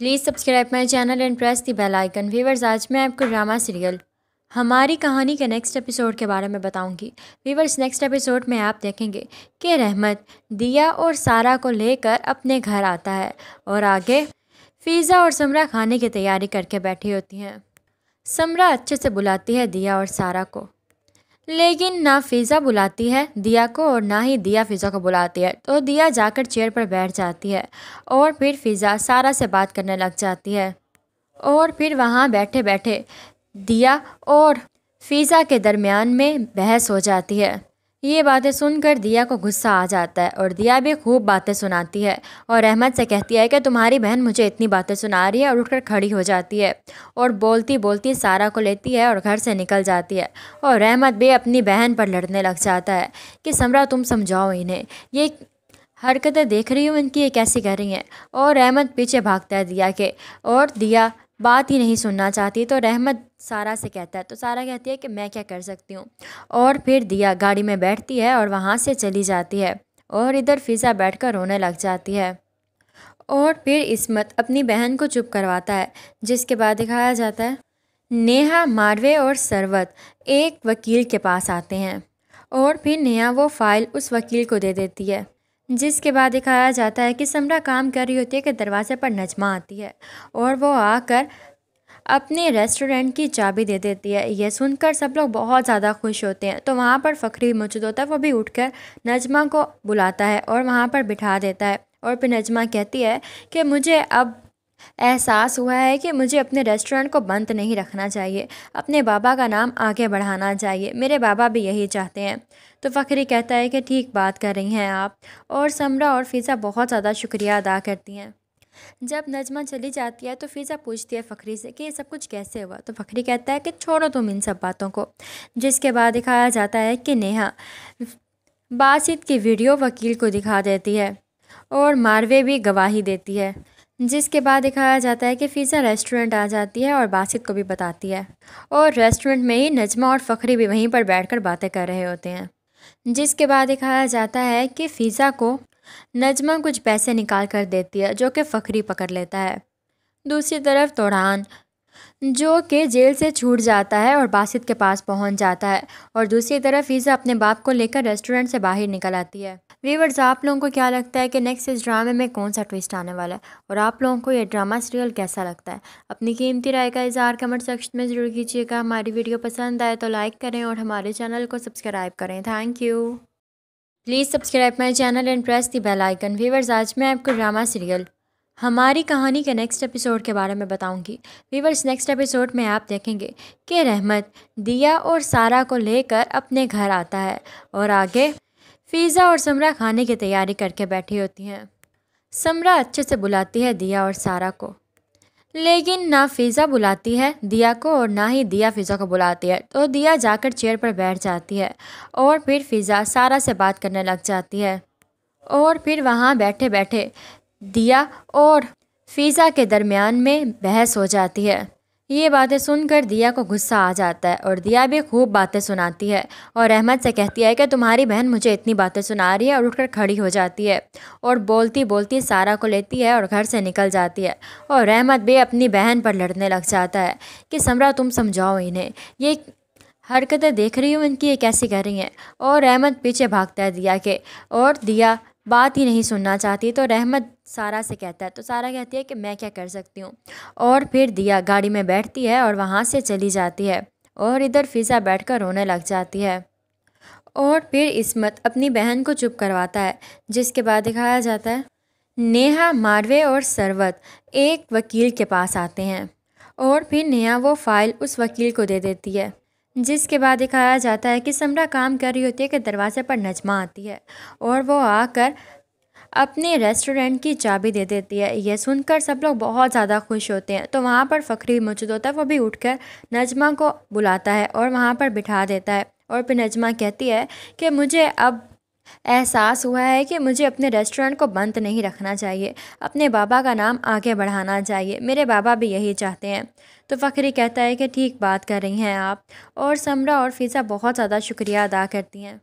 please subscribe my channel and press the bell icon viewers आज मैं आपको drama serial हमारी कहानी के नेक्स्ट एपिसोड के बारे में बताऊंगी वीवर्स नेक्स्ट एपिसोड में आप देखेंगे कि रहमत दिया और सारा को लेकर अपने घर आता है और आगे फ़ीज़ा और समरा खाने की तैयारी करके बैठी होती हैं समरा अच्छे से बुलाती है दिया और सारा को लेकिन ना फिज़ा बुलाती है दिया को और ना ही दिया फिज़ा को बुलाती है तो दिया जाकर चेयर पर बैठ जाती है और फिर फिज़ा सारा से बात करने लग जाती है और फिर वहाँ बैठे बैठे दिया और फिज़ा के दरमियान में बहस हो जाती है ये बातें सुनकर दिया को गुस्सा आ जाता है और दिया भी खूब बातें सुनाती है और अहमद से कहती है कि तुम्हारी बहन मुझे इतनी बातें सुना रही है और उठकर खड़ी हो जाती है और बोलती बोलती सारा को लेती है और घर से निकल जाती है और अहमद भी अपनी बहन पर लड़ने लग जाता है कि समरा तुम समझाओ इन्हें ये हरकतें देख रही हूँ इनकी ये कैसी कर रही हैं और अहमद पीछे भागता है दिया के और दिया बात ही नहीं सुनना चाहती तो रहमत सारा से कहता है तो सारा कहती है कि मैं क्या कर सकती हूँ और फिर दिया गाड़ी में बैठती है और वहाँ से चली जाती है और इधर फ़िज़ा कर रोने लग जाती है और फिर इसमत अपनी बहन को चुप करवाता है जिसके बाद दिखाया जाता है नेहा मारवे और सरवत एक वकील के पास आते हैं और फिर नेहा वो फाइल उस वकील को दे देती है जिसके बाद दिखाया जाता है कि समरा काम कर रही होती है कि दरवाज़े पर नजमा आती है और वो आकर अपने रेस्टोरेंट की चाबी दे देती है ये सुनकर सब लोग बहुत ज़्यादा खुश होते हैं तो वहाँ पर फ़खरी मौजूद होता है वो भी उठकर नजमा को बुलाता है और वहाँ पर बिठा देता है और फिर नजमा कहती है कि मुझे अब एहसास हुआ है कि मुझे अपने रेस्टोरेंट को बंद नहीं रखना चाहिए अपने बाबा का नाम आगे बढ़ाना चाहिए मेरे बाबा भी यही चाहते हैं तो फ़खरी कहता है कि ठीक बात कर रही हैं आप और समरा और फ़िज़ा बहुत ज़्यादा शुक्रिया अदा करती हैं जब नजमा चली जाती है तो फिज़ा पूछती है फ़खरी से कि ये सब कुछ कैसे हुआ तो फ़खरी कहता है कि छोड़ो तुम इन सब बातों को जिसके बाद दिखाया जाता है कि नेहा बातचीत की वीडियो वकील को दिखा देती है और मारवे भी गवाही देती है जिसके बाद दिखाया जाता है कि फ़िज़ा रेस्टोरेंट आ जाती है और बासित को भी बताती है और रेस्टोरेंट में ही नजमा और फ़खरी भी वहीं पर बैठकर बातें कर रहे होते हैं जिसके बाद दिखाया जाता है कि फ़िज़ा को नजमा कुछ पैसे निकाल कर देती है जो कि फ़करी पकड़ लेता है दूसरी तरफ तोड़ान जो कि जेल से छूट जाता है और बासित के पास पहुंच जाता है और दूसरी तरफ ईजा अपने बाप को लेकर रेस्टोरेंट से बाहर निकल आती है वीवर्स आप लोगों को क्या लगता है कि नेक्स्ट इस ड्रामे में कौन सा ट्विस्ट आने वाला है और आप लोगों को यह ड्रामा सीरियल कैसा लगता है अपनी कीमती राय का इजहार कमेंट सेक्शन में ज़रूर कीजिएगा हमारी वीडियो पसंद आए तो लाइक करें और हमारे चैनल को सब्सक्राइब करें thank you please subscribe my channel and press the bell icon viewers आज मैं आपको ड्रामा सीरियल हमारी कहानी के नेक्स्ट एपिसोड के बारे में बताऊंगी वीवर्स नेक्स्ट एपिसोड में आप देखेंगे कि रहमत दिया और सारा को लेकर अपने घर आता है और आगे फ़ीज़ा और समरा खाने की तैयारी करके बैठी होती हैं समरा अच्छे से बुलाती है दिया और सारा को लेकिन ना फिज़ा बुलाती है दिया को और ना ही दिया फिज़ा को बुलाती है तो दिया जाकर चेयर पर बैठ जाती है और फिर फिज़ा सारा से बात करने लग जाती है और फिर वहाँ बैठे बैठे दिया और फिज़ा के दरमियान में बहस हो जाती है ये बातें सुनकर दिया को गुस्सा आ जाता है और दिया भी खूब बातें सुनाती है और अहमद से कहती है कि तुम्हारी बहन मुझे इतनी बातें सुना रही है और उठकर खड़ी हो जाती है और बोलती बोलती सारा को लेती है और घर से निकल जाती है और अहमद भी अपनी बहन पर लड़ने लग जाता है कि समरा तुम समझाओ इन्हें ये हरकतें देख रही हूँ इनकी ये कैसी कर रही हैं और अहमद पीछे भागता है दिया के और दिया बात ही नहीं सुनना चाहती तो रहमत सारा से कहता है तो सारा कहती है कि मैं क्या कर सकती हूँ और फिर दिया गाड़ी में बैठती है और वहाँ से चली जाती है और इधर फिज़ा कर रोने लग जाती है और फिर इसमत अपनी बहन को चुप करवाता है जिसके बाद दिखाया जाता है नेहा मारवे और सरवत एक वकील के पास आते हैं और फिर नेहा वो फ़ाइल उस वकील को दे देती है जिसके बाद दिखाया जाता है कि समरा काम कर रही होती है कि दरवाज़े पर नजमा आती है और वो आकर अपने रेस्टोरेंट की चाबी दे देती है यह सुनकर सब लोग बहुत ज़्यादा खुश होते हैं तो वहाँ पर भी मौजूद होता है वो भी उठकर नजमा को बुलाता है और वहाँ पर बिठा देता है और फिर नजमा कहती है कि मुझे अब एहसास हुआ है कि मुझे अपने रेस्टोरेंट को बंद नहीं रखना चाहिए अपने बाबा का नाम आगे बढ़ाना चाहिए मेरे बाबा भी यही चाहते हैं तो फ़खरी कहता है कि ठीक बात कर रही हैं आप और समरा और फ़िज़ा बहुत ज़्यादा शुक्रिया अदा करती हैं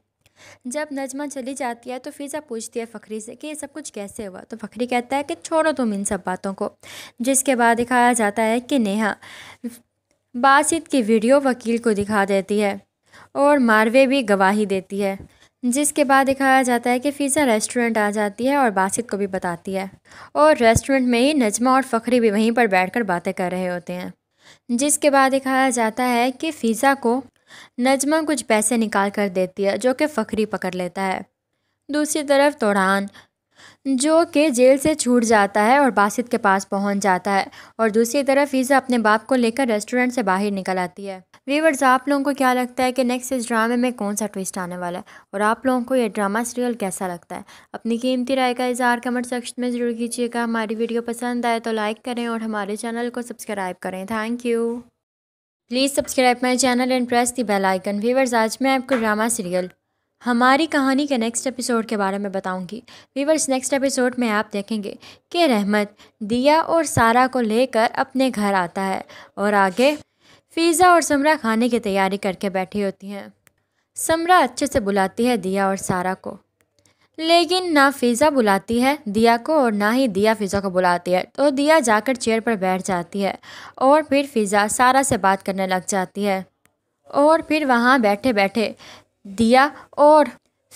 जब नजमा चली जाती है तो फिज़ा पूछती है फ़खरी से कि ये सब कुछ कैसे हुआ तो फ़खरी कहता है कि छोड़ो तुम इन सब बातों को जिसके बाद दिखाया जाता है कि नेहा बातचीत की वीडियो वकील को दिखा देती है और मारवे भी गवाही देती है जिसके बाद दिखाया जाता है कि फ़िज़ा रेस्टोरेंट आ जाती है और बासित को भी बताती है और रेस्टोरेंट में ही नजमा और फ़खरी भी वहीं पर बैठकर बातें कर रहे होते हैं जिसके बाद दिखाया जाता है कि फ़िज़ा को नजमा कुछ पैसे निकाल कर देती है जो कि फ़खरी पकड़ लेता है दूसरी तरफ तोड़ान जो कि जेल से छूट जाता है और बासित के पास पहुंच जाता है और दूसरी तरफ फ़िज़ा अपने बाप को लेकर रेस्टोरेंट से बाहर निकल आती है वीवर्स आप लोगों को क्या लगता है कि नेक्स्ट इस ड्रामे में कौन सा ट्विस्ट आने वाला है और आप लोगों को यह ड्रामा सीरियल कैसा लगता है अपनी कीमती राय का इजहार कमेंट सेक्शन में ज़रूर कीजिएगा हमारी वीडियो पसंद आए तो लाइक करें और हमारे चैनल को सब्सक्राइब करें thank you please subscribe my channel and press the bell icon viewers आज मैं आपको ड्रामा सीरियल हमारी कहानी के नेक्स्ट एपिसोड के बारे में बताऊंगी वीवर्स नेक्स्ट एपिसोड में आप देखेंगे कि रहमत दिया और सारा को लेकर अपने घर आता है और आगे फ़ीज़ा और समरा खाने की तैयारी करके बैठी होती हैं समरा अच्छे से बुलाती है दिया और सारा को लेकिन ना फ़ीज़ा बुलाती है दिया को और ना ही दिया फीजा को बुलाती है तो दिया जाकर चेयर पर बैठ जाती है और फिर फ़िज़ा सारा से बात करने लग जाती है और फिर वहाँ बैठे बैठे दिया और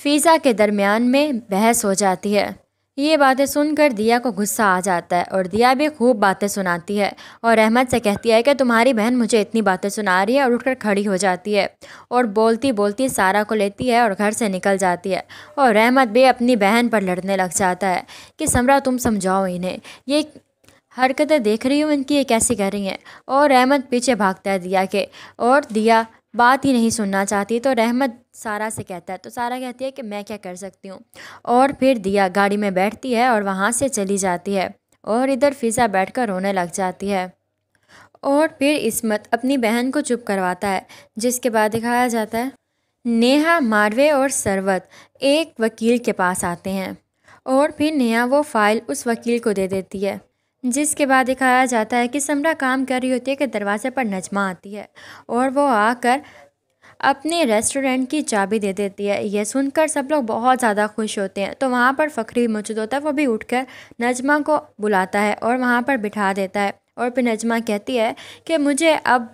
फ़िज़ा के दरमियान में बहस हो जाती है ये बातें सुनकर दिया को गुस्सा आ जाता है और दिया भी खूब बातें सुनाती है और अहमद से कहती है कि तुम्हारी बहन मुझे इतनी बातें सुना रही है और उठकर खड़ी हो जाती है और बोलती बोलती सारा को लेती है और घर से निकल जाती है और अहमद भी अपनी बहन पर लड़ने लग जाता है कि समरा तुम समझाओ इन्हें ये हरकतें देख रही हूँ इनकी ये कैसी कर रही हैं और अहमद पीछे भागता है दिया के और दिया बात ही नहीं सुनना चाहती तो रहमत सारा से कहता है तो सारा कहती है कि मैं क्या कर सकती हूँ और फिर दिया गाड़ी में बैठती है और वहाँ से चली जाती है और इधर फिज़ा कर रोने लग जाती है और फिर इसमत अपनी बहन को चुप करवाता है जिसके बाद दिखाया जाता है नेहा मारवे और सरवत एक वकील के पास आते हैं और फिर नेहा वो फ़ाइल उस वकील को दे देती है जिसके बाद दिखाया जाता है कि समरा काम कर रही होती है कि दरवाजे पर नजमा आती है और वो आकर अपने रेस्टोरेंट की चाबी दे देती है यह सुनकर सब लोग बहुत ज़्यादा खुश होते हैं तो वहाँ पर फ़करी मौजूद होता है वो भी उठकर नजमा को बुलाता है और वहाँ पर बिठा देता है और फिर नजमा कहती है कि मुझे अब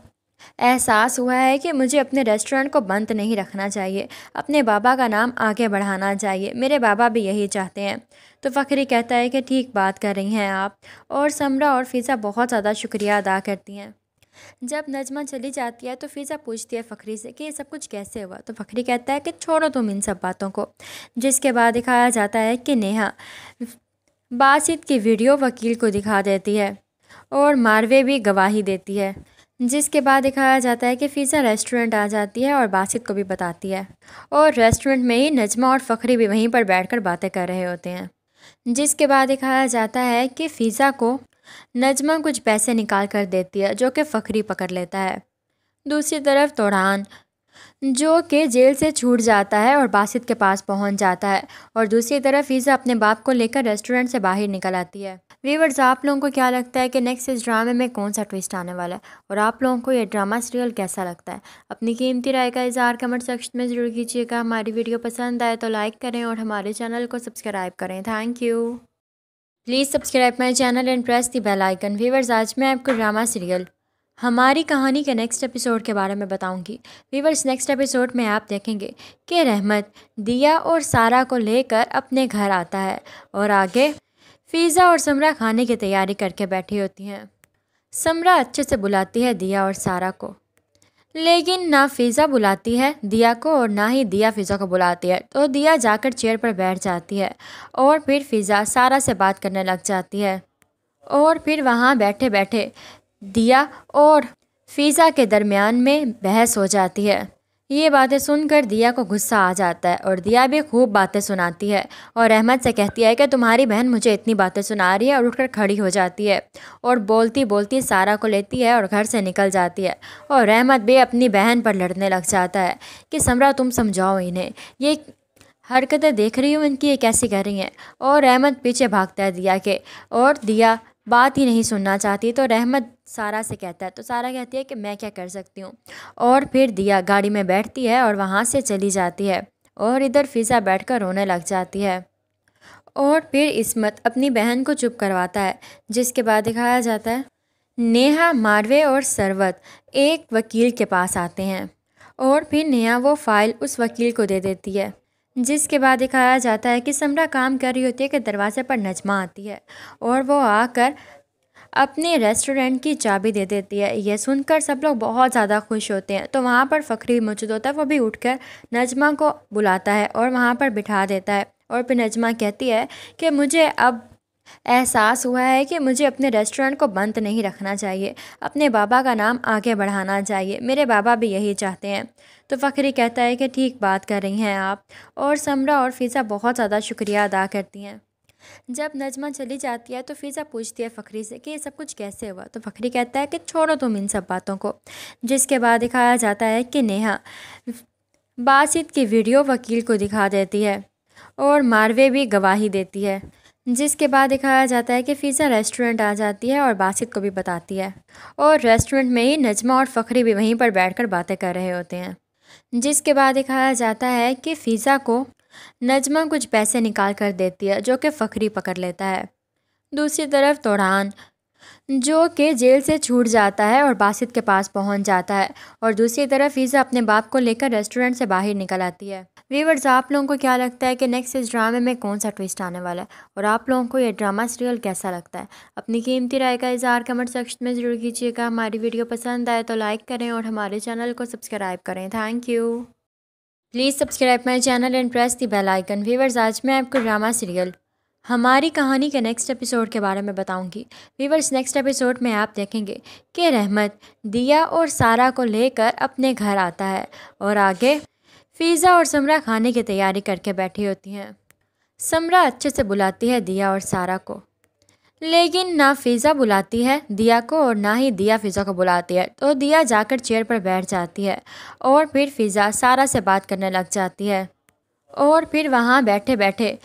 एहसास हुआ है कि मुझे अपने रेस्टोरेंट को बंद नहीं रखना चाहिए अपने बाबा का नाम आगे बढ़ाना चाहिए मेरे बाबा भी यही चाहते हैं तो फ़खरी कहता है कि ठीक बात कर रही हैं आप और समरा और फ़िज़ा बहुत ज़्यादा शुक्रिया अदा करती हैं जब नजमा चली जाती है तो फिज़ा पूछती है फ़खरी से कि ये सब कुछ कैसे हुआ तो फ़खरी कहता है कि छोड़ो तुम इन सब बातों को जिसके बाद दिखाया जाता है कि नेहा बातचीत की वीडियो वकील को दिखा देती है और मारवे भी गवाही देती है जिसके बाद दिखाया जाता है कि फ़िज़ा रेस्टोरेंट आ जाती है और बासित को भी बताती है और रेस्टोरेंट में ही नजमा और फ़खरी भी वहीं पर बैठकर बातें कर रहे होते हैं जिसके बाद दिखाया जाता है कि फ़िज़ा को नजमा कुछ पैसे निकाल कर देती है जो कि फ़खरी पकड़ लेता है दूसरी तरफ तोड़ान जो कि जेल से छूट जाता है और बासित के पास पहुंच जाता है और दूसरी तरफ ईज़ा अपने बाप को लेकर रेस्टोरेंट से बाहर निकल आती है वीवर्स आप लोगों को क्या लगता है कि नेक्स्ट इस ड्रामे में कौन सा ट्विस्ट आने वाला है और आप लोगों को यह ड्रामा सीरियल कैसा लगता है अपनी कीमती राय का इजहार कमेंट सेक्शन में ज़रूर कीजिएगा हमारी वीडियो पसंद आए तो लाइक करें और हमारे चैनल को सब्सक्राइब करें thank you please subscribe my channel and press the bell icon viewers आज मैं आपको ड्रामा सीरियल हमारी कहानी के नेक्स्ट एपिसोड के बारे में बताऊंगी वीवर्स नेक्स्ट एपिसोड में आप देखेंगे कि रहमत दिया और सारा को लेकर अपने घर आता है और आगे फ़िज़ा और समरा खाने की तैयारी करके बैठी होती हैं समरा अच्छे से बुलाती है दिया और सारा को लेकिन ना फ़िज़ा बुलाती है दिया को और ना ही दिया फ़िज़ा को बुलाती है तो दिया जाकर चेयर पर बैठ जाती है और फिर फ़िज़ा सारा से बात करने लग जाती है और फिर वहाँ बैठे बैठे दिया और फीजा के दरमियान में बहस हो जाती है ये बातें सुनकर दिया को गुस्सा आ जाता है और दिया भी खूब बातें सुनाती है और अहमद से कहती है कि तुम्हारी बहन मुझे इतनी बातें सुना रही है और उठकर खड़ी हो जाती है और बोलती बोलती सारा को लेती है और घर से निकल जाती है और अहमद भी अपनी बहन पर लड़ने लग जाता है कि समरा तुम समझाओ इन्हें ये हरकतें देख रही हूँ इनकी ये कैसी कर रही हैं और अहमद पीछे भागता है दिया के और दिया बात ही नहीं सुनना चाहती तो रहमत सारा से कहता है तो सारा कहती है कि मैं क्या कर सकती हूँ और फिर दिया गाड़ी में बैठती है और वहाँ से चली जाती है और इधर फ़िज़ा कर रोने लग जाती है और फिर इसमत अपनी बहन को चुप करवाता है जिसके बाद दिखाया जाता है नेहा मारवे और सरवत एक वकील के पास आते हैं और फिर नेहा वो फाइल उस वकील को दे देती है जिसके बाद दिखाया जाता है कि समरा काम कर रही होती है कि दरवाज़े पर नजमा आती है और वो आकर अपने रेस्टोरेंट की चाबी दे देती है ये सुनकर सब लोग बहुत ज़्यादा खुश होते हैं तो वहाँ पर फ़खरी मौजूद होता है वो भी उठकर नजमा को बुलाता है और वहाँ पर बिठा देता है और फिर नजमा कहती है कि मुझे अब एहसास हुआ है कि मुझे अपने रेस्टोरेंट को बंद नहीं रखना चाहिए अपने बाबा का नाम आगे बढ़ाना चाहिए मेरे बाबा भी यही चाहते हैं तो फ़खरी कहता है कि ठीक बात कर रही हैं आप और समरा और फ़िज़ा बहुत ज़्यादा शुक्रिया अदा करती हैं जब नजमा चली जाती है तो फिज़ा पूछती है फ़खरी से कि ये सब कुछ कैसे हुआ तो फ़खरी कहता है कि छोड़ो तुम इन सब बातों को जिसके बाद दिखाया जाता है कि नेहा बासित की वीडियो वकील को दिखा देती है और मारवे भी गवाही देती है जिसके बाद दिखाया जाता है कि फ़िज़ा रेस्टोरेंट आ जाती है और बासित को भी बताती है और रेस्टोरेंट में ही नजमा और फ़खरी भी वहीं पर बैठकर बातें कर रहे होते हैं जिसके बाद दिखाया जाता है कि फ़िज़ा को नजमा कुछ पैसे निकाल कर देती है जो कि फ़करी पकड़ लेता है दूसरी तरफ तोड़ान जो कि जेल से छूट जाता है और बासित के पास पहुंच जाता है और दूसरी तरफ ईजा अपने बाप को लेकर रेस्टोरेंट से बाहर निकल आती है वीवर्स आप लोगों को क्या लगता है कि नेक्स्ट इस ड्रामे में कौन सा ट्विस्ट आने वाला है और आप लोगों को यह ड्रामा सीरियल कैसा लगता है अपनी कीमती राय का इजहार कमेंट सेक्शन में ज़रूर कीजिएगा हमारी वीडियो पसंद आए तो लाइक करें और हमारे चैनल को सब्सक्राइब करें thank you please subscribe my channel and press the bell icon viewers आज मैं आपको ड्रामा सीरियल हमारी कहानी के नेक्स्ट एपिसोड के बारे में बताऊंगी वीवर्स नेक्स्ट एपिसोड में आप देखेंगे कि रहमत दिया और सारा को लेकर अपने घर आता है और आगे फ़ीज़ा और समरा खाने की तैयारी करके बैठी होती हैं समरा अच्छे से बुलाती है दिया और सारा को लेकिन ना फिज़ा बुलाती है दिया को और ना ही दिया फिज़ा को बुलाती है तो दिया जाकर चेयर पर बैठ जाती है और फिर फिज़ा सारा से बात करने लग जाती है और फिर वहाँ बैठे बैठे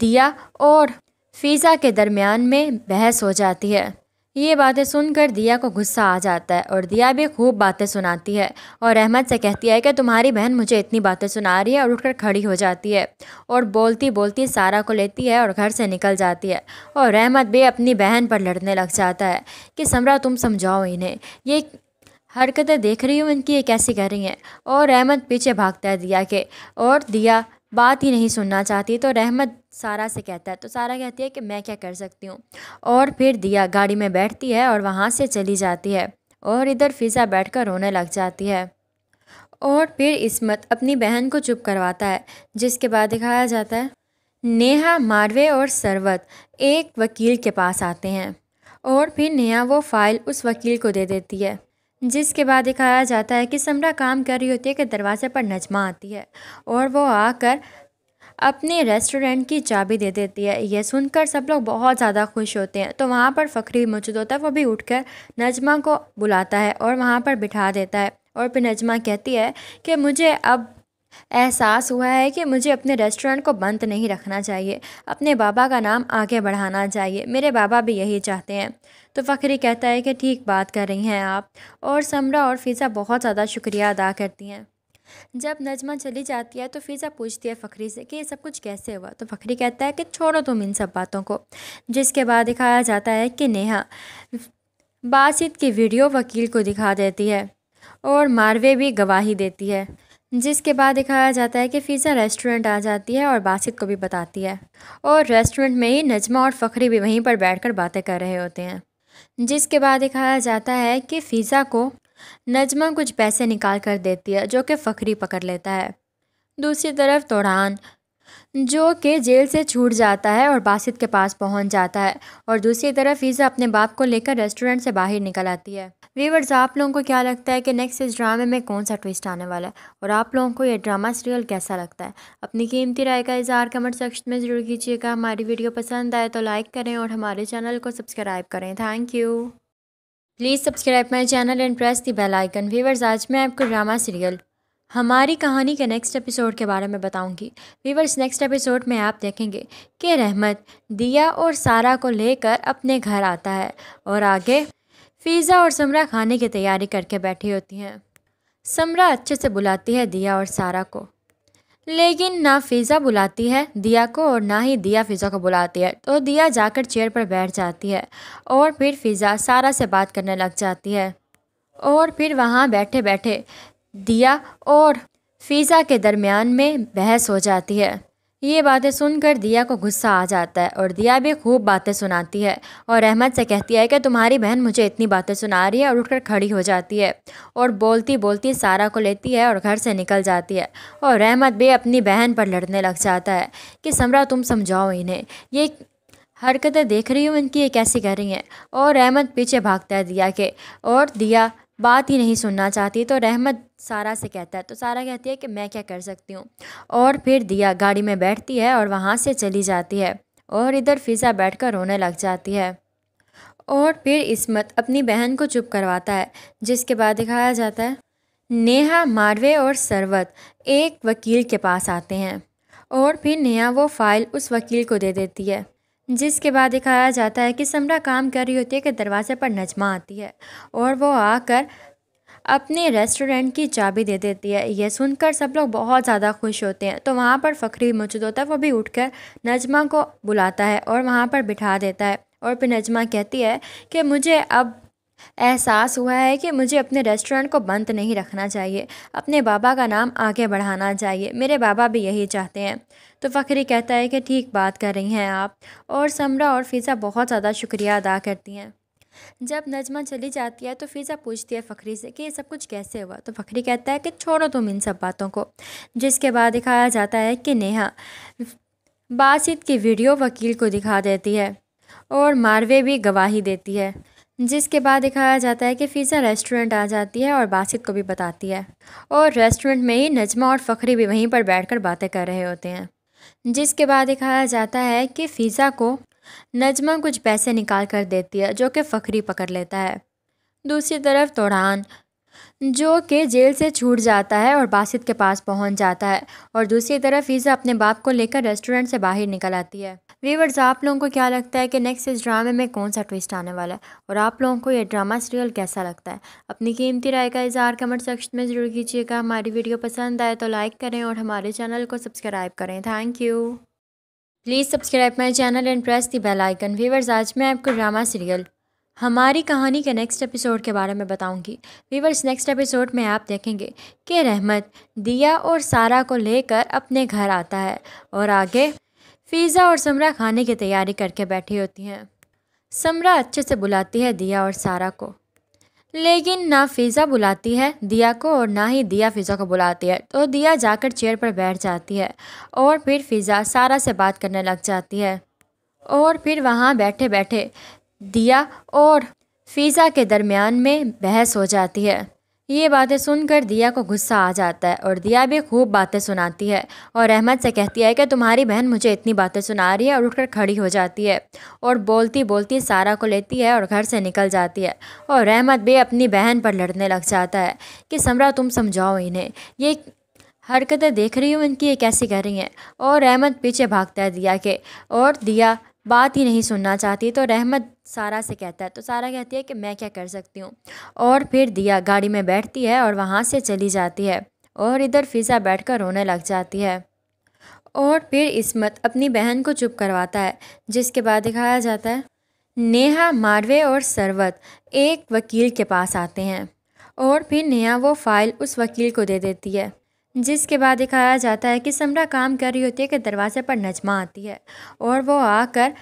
दिया और फिज़ा के दरमियान में बहस हो जाती है ये बातें सुनकर दिया को गुस्सा आ जाता है और दिया भी खूब बातें सुनाती है और अहमद से कहती है कि तुम्हारी बहन मुझे इतनी बातें सुना रही है और उठकर खड़ी हो जाती है और बोलती बोलती सारा को लेती है और घर से निकल जाती है और अहमद भी अपनी बहन पर लड़ने लग जाता है कि समरा तुम समझाओ इन्हें ये हरकतें देख रही हूँ इनकी ये कैसी कर रही हैं और अहमद पीछे भागता है दिया के और दिया बात ही नहीं सुनना चाहती तो रहमत सारा से कहता है तो सारा कहती है कि मैं क्या कर सकती हूँ और फिर दिया गाड़ी में बैठती है और वहाँ से चली जाती है और इधर फिज़ा कर रोने लग जाती है और फिर इसमत अपनी बहन को चुप करवाता है जिसके बाद दिखाया जाता है नेहा मारवे और सरवत एक वकील के पास आते हैं और फिर नेहा वो फ़ाइल उस वकील को दे देती है जिसके बाद दिखाया जाता है कि समरा काम कर रही होती है कि दरवाज़े पर नजमा आती है और वो आकर अपने रेस्टोरेंट की चाबी दे देती है यह सुनकर सब लोग बहुत ज़्यादा खुश होते हैं तो वहाँ पर फ़करी मौजूद होता है वो भी उठकर नजमा को बुलाता है और वहाँ पर बिठा देता है और फिर नजमा कहती है कि मुझे अब एहसास हुआ है कि मुझे अपने रेस्टोरेंट को बंद नहीं रखना चाहिए अपने बाबा का नाम आगे बढ़ाना चाहिए मेरे बाबा भी यही चाहते हैं तो फ़खरी कहता है कि ठीक बात कर रही हैं आप और समरा और फ़िज़ा बहुत ज़्यादा शुक्रिया अदा करती हैं जब नजमा चली जाती है तो फिज़ा पूछती है फ़खरी से कि ये सब कुछ कैसे हुआ तो फ़खरी कहता है कि छोड़ो तुम इन सब बातों को जिसके बाद दिखाया जाता है कि नेहा बातचीत की वीडियो वकील को दिखा देती है और मारवे भी गवाही देती है जिसके बाद दिखाया जाता है कि फ़िज़ा रेस्टोरेंट आ जाती है और बासित को भी बताती है और रेस्टोरेंट में ही नजमा और फ़खरी भी वहीं पर बैठकर बातें कर रहे होते हैं जिसके बाद दिखाया जाता है कि फ़िज़ा को नजमा कुछ पैसे निकाल कर देती है जो कि फ़खरी पकड़ लेता है दूसरी तरफ तोड़ान जो कि जेल से छूट जाता है और बासित के पास पहुंच जाता है और दूसरी तरफ ईज़ा अपने बाप को लेकर रेस्टोरेंट से बाहर निकल आती है वीवर्स आप लोगों को क्या लगता है कि नेक्स्ट इस ड्रामे में कौन सा ट्विस्ट आने वाला है और आप लोगों को यह ड्रामा सीरियल कैसा लगता है अपनी कीमती राय का इजहार कमेंट सेक्शन में ज़रूर कीजिएगा हमारी वीडियो पसंद आए तो लाइक करें और हमारे चैनल को सब्सक्राइब करें thank you please subscribe my channel and press the bell icon viewers आज मैं आपको ड्रामा सीरियल हमारी कहानी के नेक्स्ट एपिसोड के बारे में बताऊंगी वीवर्स नेक्स्ट एपिसोड में आप देखेंगे कि रहमत दिया और सारा को लेकर अपने घर आता है और आगे फ़िज़ा और समरा खाने की तैयारी करके बैठी होती हैं समरा अच्छे से बुलाती है दिया और सारा को लेकिन ना फ़िज़ा बुलाती है दिया को और ना ही दिया फ़िज़ा को बुलाती है तो दिया जाकर चेयर पर बैठ जाती है और फिर फ़िज़ा सारा से बात करने लग जाती है और फिर वहाँ बैठे बैठे दिया और फीजा के दरमियान में बहस हो जाती है ये बातें सुनकर दिया को गुस्सा आ जाता है और दिया भी खूब बातें सुनाती है और अहमद से कहती है कि तुम्हारी बहन मुझे इतनी बातें सुना रही है और उठकर खड़ी हो जाती है और बोलती बोलती सारा को लेती है और घर से निकल जाती है और अहमद भी अपनी बहन पर लड़ने लग जाता है कि समरा तुम समझाओ इन्हें ये हरकतें देख रही हूँ इनकी ये कैसी कर रही हैं और अहमद पीछे भागता है दिया के और दिया बात ही नहीं सुनना चाहती तो रहमत सारा से कहता है तो सारा कहती है कि मैं क्या कर सकती हूँ और फिर दिया गाड़ी में बैठती है और वहाँ से चली जाती है और इधर फिज़ा कर रोने लग जाती है और फिर इसमत अपनी बहन को चुप करवाता है जिसके बाद दिखाया जाता है नेहा मारवे और सरवत एक वकील के पास आते हैं और फिर नेहा वो फ़ाइल उस वकील को दे देती है जिसके बाद दिखाया जाता है कि समरा काम कर रही होती है कि दरवाज़े पर नजमा आती है और वो आकर अपने रेस्टोरेंट की चाबी दे देती है यह सुनकर सब लोग बहुत ज़्यादा खुश होते हैं तो वहाँ पर फ़करी मौजूद होता है वो भी उठकर नजमा को बुलाता है और वहाँ पर बिठा देता है और फिर नजमा कहती है कि मुझे अब एहसास हुआ है कि मुझे अपने रेस्टोरेंट को बंद नहीं रखना चाहिए अपने बाबा का नाम आगे बढ़ाना चाहिए मेरे बाबा भी यही चाहते हैं तो फ़खरी कहता है कि ठीक बात कर रही हैं आप और समरा और फ़िज़ा बहुत ज़्यादा शुक्रिया अदा करती हैं जब नजमा चली जाती है तो फिज़ा पूछती है फ़खरी से कि ये सब कुछ कैसे हुआ तो फ़खरी कहता है कि छोड़ो तुम इन सब बातों को जिसके बाद दिखाया जाता है कि नेहा बातचीत की वीडियो वकील को दिखा देती है और मारवे भी गवाही देती है जिसके बाद दिखाया जाता है कि फ़िज़ा रेस्टोरेंट आ जाती है और बासित को भी बताती है और रेस्टोरेंट में ही नजमा और फ़खरी भी वहीं पर बैठकर बातें कर रहे होते हैं जिसके बाद दिखाया जाता है कि फ़िज़ा को नजमा कुछ पैसे निकाल कर देती है जो कि फ़खरी पकड़ लेता है दूसरी तरफ तोड़ान जो कि जेल से छूट जाता है और बासित के पास पहुंच जाता है और दूसरी तरफ ईजा अपने बाप को लेकर रेस्टोरेंट से बाहर निकल आती है वीवर्स आप लोगों को क्या लगता है कि नेक्स्ट इस ड्रामे में कौन सा ट्विस्ट आने वाला है और आप लोगों को यह ड्रामा सीरियल कैसा लगता है अपनी कीमती राय का इजहार कमेंट सेक्शन में ज़रूर कीजिएगा हमारी वीडियो पसंद आए तो लाइक करें और हमारे चैनल को सब्सक्राइब करें thank you please subscribe my channel and press the bell icon viewers आज मैं आपको ड्रामा सीरियल हमारी कहानी के नेक्स्ट एपिसोड के बारे में बताऊंगी वीवर्स नेक्स्ट एपिसोड में आप देखेंगे कि रहमत दिया और सारा को लेकर अपने घर आता है और आगे फ़िज़ा और समरा खाने की तैयारी करके बैठी होती हैं समरा अच्छे से बुलाती है दिया और सारा को लेकिन ना फ़िज़ा बुलाती है दिया को और ना ही दिया फ़िज़ा को बुलाती है तो दिया जाकर चेयर पर बैठ जाती है और फिर फ़िज़ा सारा से बात करने लग जाती है और फिर वहाँ बैठे बैठे दिया और फीजा के दरमियान में बहस हो जाती है ये बातें सुनकर दिया को गुस्सा आ जाता है और दिया भी खूब बातें सुनाती है और अहमद से कहती है कि तुम्हारी बहन मुझे इतनी बातें सुना रही है और उठकर खड़ी हो जाती है और बोलती बोलती सारा को लेती है और घर से निकल जाती है और अहमद भी अपनी बहन पर लड़ने लग जाता है कि समरा तुम समझाओ इन्हें ये हरकतें देख रही हूँ इनकी ये कैसी कर रही हैं और अहमद पीछे भागता है दिया के और दिया बात ही नहीं सुनना चाहती तो रहमत सारा से कहता है तो सारा कहती है कि मैं क्या कर सकती हूँ और फिर दिया गाड़ी में बैठती है और वहाँ से चली जाती है और इधर फ़िज़ा बैठ कर रोने लग जाती है और फिर इसमत अपनी बहन को चुप करवाता है जिसके बाद दिखाया जाता है नेहा मारवे और सरवत एक वकील के पास आते हैं और फिर नेहा वो फ़ाइल उस वकील को दे देती है जिसके बाद दिखाया जाता है कि समरा काम कर रही होती है कि दरवाजे पर नजमा आती है और वो आकर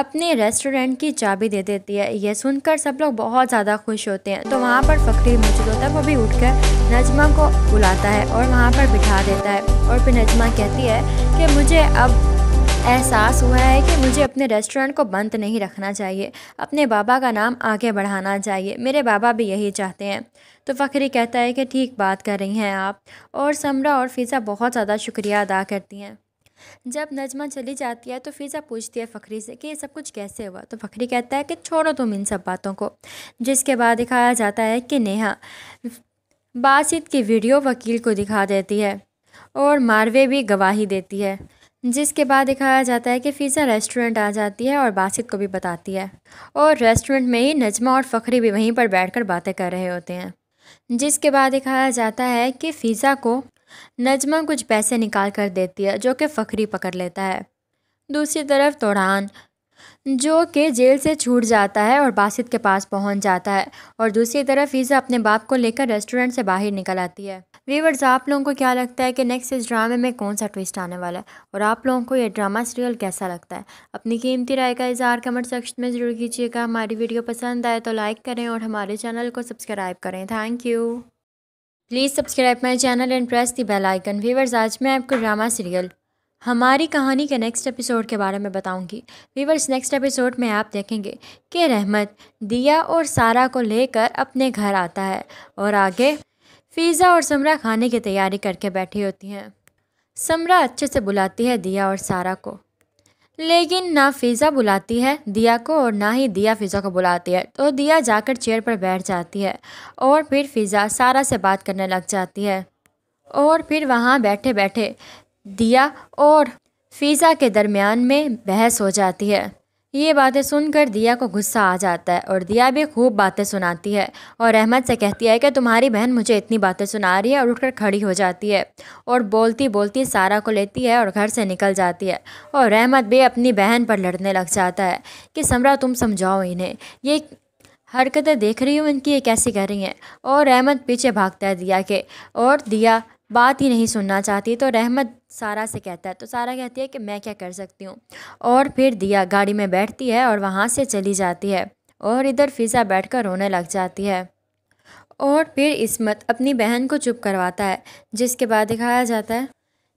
अपने रेस्टोरेंट की चाबी दे देती है ये सुनकर सब लोग बहुत ज़्यादा खुश होते हैं तो वहाँ पर फ़करी मौजूद होता है वो भी उठकर नजमा को बुलाता है और वहाँ पर बिठा देता है और फिर नजमा कहती है कि मुझे अब एहसास हुआ है कि मुझे अपने रेस्टोरेंट को बंद नहीं रखना चाहिए अपने बाबा का नाम आगे बढ़ाना चाहिए मेरे बाबा भी यही चाहते हैं तो फ़खरी कहता है कि ठीक बात कर रही हैं आप और समरा और फ़िज़ा बहुत ज़्यादा शुक्रिया अदा करती हैं जब नजमा चली जाती है तो फिज़ा पूछती है फ़खरी से कि ये सब कुछ कैसे हुआ तो फ़खरी कहता है कि छोड़ो तुम इन सब बातों को जिसके बाद दिखाया जाता है कि नेहा बातचीत की वीडियो वकील को दिखा देती है और मारवे भी गवाही देती है जिसके बाद दिखाया जाता है कि फ़िज़ा रेस्टोरेंट आ जाती है और बासित को भी बताती है और रेस्टोरेंट में ही नजमा और फ़खरी भी वहीं पर बैठकर बातें कर रहे होते हैं जिसके बाद दिखाया जाता है कि फ़िज़ा को नजमा कुछ पैसे निकाल कर देती है जो कि फ़खरी पकड़ लेता है दूसरी तरफ तोड़ान जो कि जेल से छूट जाता है और बासित के पास पहुंच जाता है और दूसरी तरफ फ़िज़ा अपने बाप को लेकर रेस्टोरेंट से बाहर निकल आती है वीवर्स आप लोगों को क्या लगता है कि नेक्स्ट इस ड्रामे में कौन सा ट्विस्ट आने वाला है और आप लोगों को यह ड्रामा सीरियल कैसा लगता है अपनी कीमती राय का इजहार कमेंट सेक्शन में ज़रूर कीजिएगा हमारी वीडियो पसंद आए तो लाइक करें और हमारे चैनल को सब्सक्राइब करें thank you please subscribe my channel and press the bell icon viewers आज मैं आपको ड्रामा सीरियल हमारी कहानी के नेक्स्ट एपिसोड के बारे में बताऊंगी वीवर्स नेक्स्ट एपिसोड में आप देखेंगे कि रहमत दिया और सारा को लेकर अपने घर आता है और आगे फ़ीज़ा और समरा खाने की तैयारी करके बैठी होती हैं समरा अच्छे से बुलाती है दिया और सारा को लेकिन ना फ़िज़ा बुलाती है दिया को और ना ही दिया फ़िज़ा को बुलाती है तो दिया जाकर चेयर पर बैठ जाती है और फिर फ़िज़ा सारा से बात करने लग जाती है और फिर वहाँ बैठे बैठे दिया और फ़िज़ा के दरमियान में बहस हो जाती है ये बातें सुनकर दिया को गुस्सा आ जाता है और दिया भी खूब बातें सुनाती है और अहमद से कहती है कि तुम्हारी बहन मुझे इतनी बातें सुना रही है और उठकर खड़ी हो जाती है और बोलती बोलती सारा को लेती है और घर से निकल जाती है और अहमद भी अपनी बहन पर लड़ने लग जाता है कि समरा तुम समझाओ इन्हें ये हरकतें देख रही हूँ इनकी ये कैसी कर रही हैं और अहमद पीछे भागता है दिया के और दिया बात ही नहीं सुनना चाहती तो रहमत सारा से कहता है तो सारा कहती है कि मैं क्या कर सकती हूँ और फिर दिया गाड़ी में बैठती है और वहाँ से चली जाती है और इधर फिज़ा कर रोने लग जाती है और फिर इसमत अपनी बहन को चुप करवाता है जिसके बाद दिखाया जाता है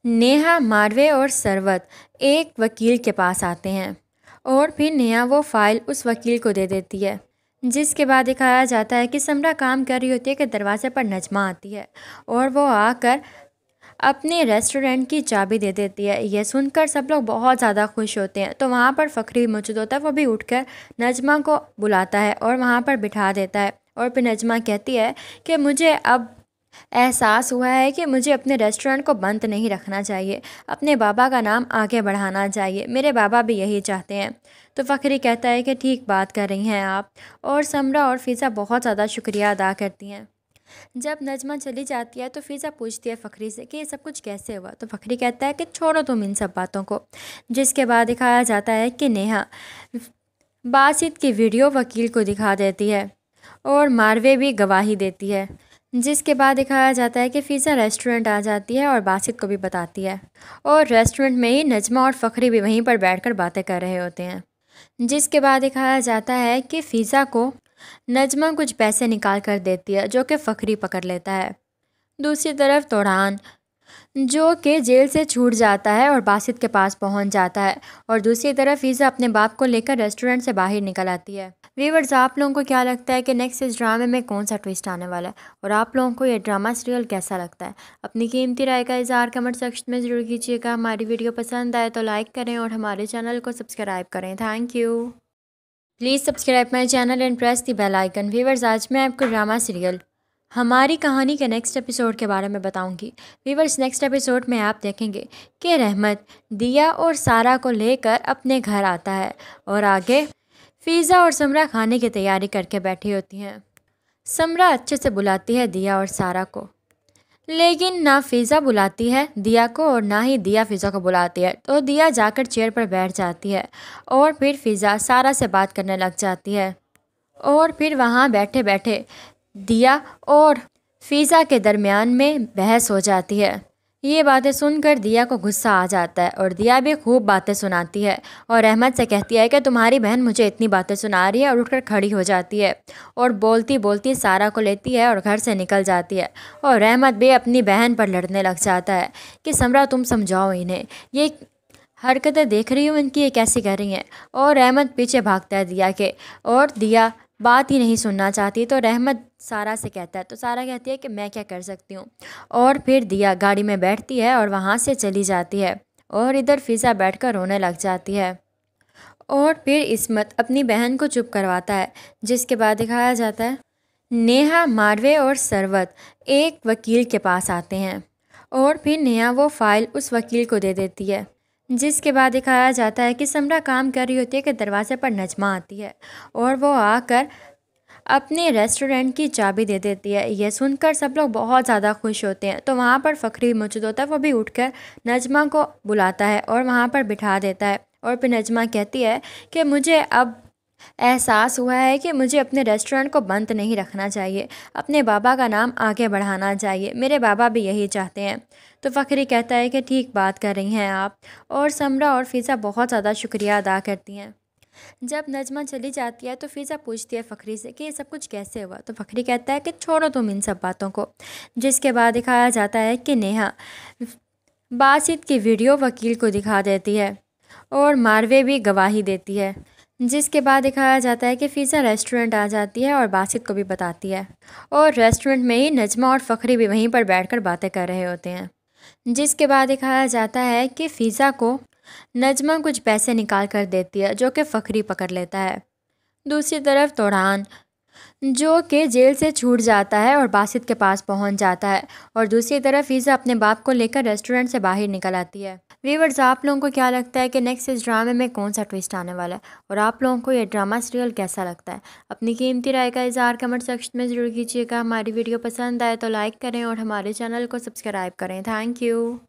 नेहा मारवे और सरवत एक वकील के पास आते हैं और फिर नेहा वो फ़ाइल उस वकील को दे देती है जिसके बाद दिखाया जाता है कि समरा काम कर रही होती है कि दरवाज़े पर नजमा आती है और वो आकर अपने रेस्टोरेंट की चाबी दे देती है यह सुनकर सब लोग बहुत ज़्यादा खुश होते हैं तो वहाँ पर फ़करी भी मौजूद होता है वो भी उठकर नजमा को बुलाता है और वहाँ पर बिठा देता है और फिर नजमा कहती है कि मुझे अब एहसास हुआ है कि मुझे अपने रेस्टोरेंट को बंद नहीं रखना चाहिए अपने बाबा का नाम आगे बढ़ाना चाहिए मेरे बाबा भी यही चाहते हैं तो फ़खरी कहता है कि ठीक बात कर रही हैं आप और समरा और फ़िज़ा बहुत ज़्यादा शुक्रिया अदा करती हैं जब नजमा चली जाती है तो फिज़ा पूछती है फ़खरी से कि ये सब कुछ कैसे हुआ तो फ़खरी कहता है कि छोड़ो तुम इन सब बातों को जिसके बाद दिखाया जाता है कि नेहा बातचीत की वीडियो वकील को दिखा देती है और मारवे भी गवाही देती है जिसके बाद दिखाया जाता है कि फ़िज़ा रेस्टोरेंट आ जाती है और बासित को भी बताती है और रेस्टोरेंट में ही नजमा और फ़खरी भी वहीं पर बैठकर बातें कर रहे होते हैं जिसके बाद दिखाया जाता है कि फ़िज़ा को नजमा कुछ पैसे निकाल कर देती है जो कि फ़खरी पकड़ लेता है दूसरी तरफ तोड़ान जो कि जेल से छूट जाता है और बासित के पास पहुंच जाता है और दूसरी तरफ ईज़ा अपने बाप को लेकर रेस्टोरेंट से बाहर निकल आती है वीवर्स आप लोगों को क्या लगता है कि नेक्स्ट इस ड्रामे में कौन सा ट्विस्ट आने वाला है और आप लोगों को यह ड्रामा सीरियल कैसा लगता है अपनी कीमती राय का इजहार कमेंट सेक्शन में ज़रूर कीजिएगा हमारी वीडियो पसंद आए तो लाइक करें और हमारे चैनल को सब्सक्राइब करें thank you please subscribe my channel and press the bell icon viewers आज मैं आपको ड्रामा सीरियल हमारी कहानी के नेक्स्ट एपिसोड के बारे में बताऊंगी वीवर्स नेक्स्ट एपिसोड में आप देखेंगे कि रहमत दिया और सारा को लेकर अपने घर आता है और आगे फ़िज़ा और समरा खाने की तैयारी करके बैठी होती हैं समरा अच्छे से बुलाती है दिया और सारा को लेकिन ना फ़िज़ा बुलाती है दिया को और ना ही दिया फ़िज़ा को बुलाती है तो दिया जाकर चेयर पर बैठ जाती है और फिर फ़िज़ा सारा से बात करने लग जाती है और फिर वहाँ बैठे बैठे दिया और फीजा के दरमियान में बहस हो जाती है ये बातें सुनकर दिया को गुस्सा आ जाता है और दिया भी खूब बातें सुनाती है और अहमद से कहती है कि तुम्हारी बहन मुझे इतनी बातें सुना रही है और उठकर खड़ी हो जाती है और बोलती बोलती सारा को लेती है और घर से निकल जाती है और अहमद भी अपनी बहन पर लड़ने लग जाता है कि समरा तुम समझाओ इन्हें ये हरकतें देख रही हूँ इनकी ये कैसी कर रही हैं और अहमद पीछे भागता है दिया के और दिया बात ही नहीं सुनना चाहती तो रहमत सारा से कहता है तो सारा कहती है कि मैं क्या कर सकती हूँ और फिर दिया गाड़ी में बैठती है और वहाँ से चली जाती है और इधर फिज़ा कर रोने लग जाती है और फिर इसमत अपनी बहन को चुप करवाता है जिसके बाद दिखाया जाता है नेहा मारवे और सरवत एक वकील के पास आते हैं और फिर नेहा वो फ़ाइल उस वकील को दे देती है जिसके बाद दिखाया जाता है कि समरा काम कर रही होती है कि दरवाज़े पर नजमा आती है और वो आकर अपने रेस्टोरेंट की चाबी दे देती है यह सुनकर सब लोग बहुत ज़्यादा खुश होते हैं तो वहाँ पर फ़खरी मौजूद होता है वो भी उठकर नजमा को बुलाता है और वहाँ पर बिठा देता है और फिर नजमा कहती है कि मुझे अब एहसास हुआ है कि मुझे अपने रेस्टोरेंट को बंद नहीं रखना चाहिए अपने बाबा का नाम आगे बढ़ाना चाहिए मेरे बाबा भी यही चाहते हैं तो फ़करी कहता है कि ठीक बात कर रही हैं आप और समरा और फ़िज़ा बहुत ज़्यादा शुक्रिया अदा करती हैं जब नजमा चली जाती है तो फिज़ा पूछती है फ़खरी से कि ये सब कुछ कैसे हुआ तो फ़खरी कहता है कि छोड़ो तुम इन सब बातों को जिसके बाद दिखाया जाता है कि नेहा बासित की वीडियो वकील को दिखा देती है और मारवे भी गवाही देती है जिसके बाद दिखाया जाता है कि फ़िज़ा रेस्टोरेंट आ जाती है और बासित को भी बताती है और रेस्टोरेंट में ही नजमा और फ़खरी भी वहीं पर बैठकर बातें कर रहे होते हैं जिसके बाद दिखाया जाता है कि फ़िज़ा को नजमा कुछ पैसे निकाल कर देती है जो कि फ़करी पकड़ लेता है दूसरी तरफ तोड़ान जो कि जेल से छूट जाता है और बासित के पास पहुंच जाता है और दूसरी तरफ फ़िज़ा अपने बाप को लेकर रेस्टोरेंट से बाहर निकल आती है व्यूवर्स आप लोगों को क्या लगता है कि नेक्स्ट इस ड्रामे में कौन सा ट्विस्ट आने वाला है और आप लोगों को यह ड्रामा सीरियल कैसा लगता है अपनी कीमती राय का इजहार कमेंट सेक्शन में ज़रूर कीजिएगा हमारी वीडियो पसंद आए तो लाइक करें और हमारे चैनल को सब्सक्राइब करें थैंक यू